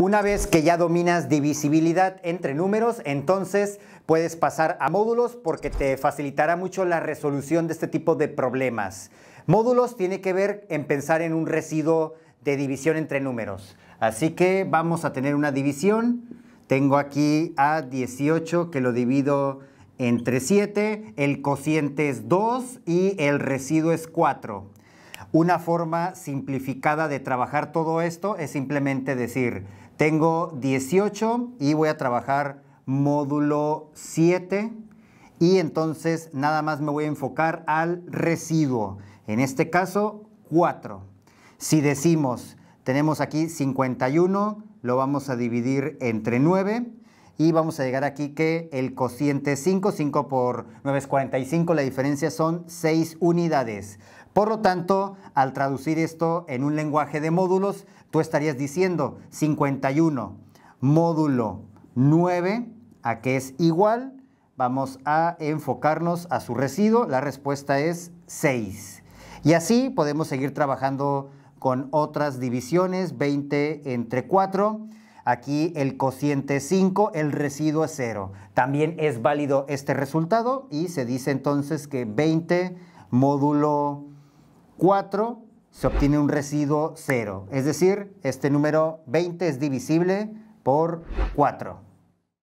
Una vez que ya dominas divisibilidad entre números, entonces puedes pasar a módulos porque te facilitará mucho la resolución de este tipo de problemas. Módulos tiene que ver en pensar en un residuo de división entre números. Así que vamos a tener una división. Tengo aquí a 18 que lo divido entre 7, el cociente es 2 y el residuo es 4. Una forma simplificada de trabajar todo esto es simplemente decir, tengo 18 y voy a trabajar módulo 7 y entonces nada más me voy a enfocar al residuo. En este caso, 4. Si decimos, tenemos aquí 51, lo vamos a dividir entre 9 y vamos a llegar aquí que el cociente 5, 5 por 9 es 45, la diferencia son 6 unidades. Por lo tanto, al traducir esto en un lenguaje de módulos, tú estarías diciendo 51 módulo 9, ¿a qué es igual? Vamos a enfocarnos a su residuo, la respuesta es 6. Y así podemos seguir trabajando con otras divisiones, 20 entre 4. Aquí el cociente es 5, el residuo es 0. También es válido este resultado y se dice entonces que 20 módulo 4 se obtiene un residuo 0. Es decir, este número 20 es divisible por 4.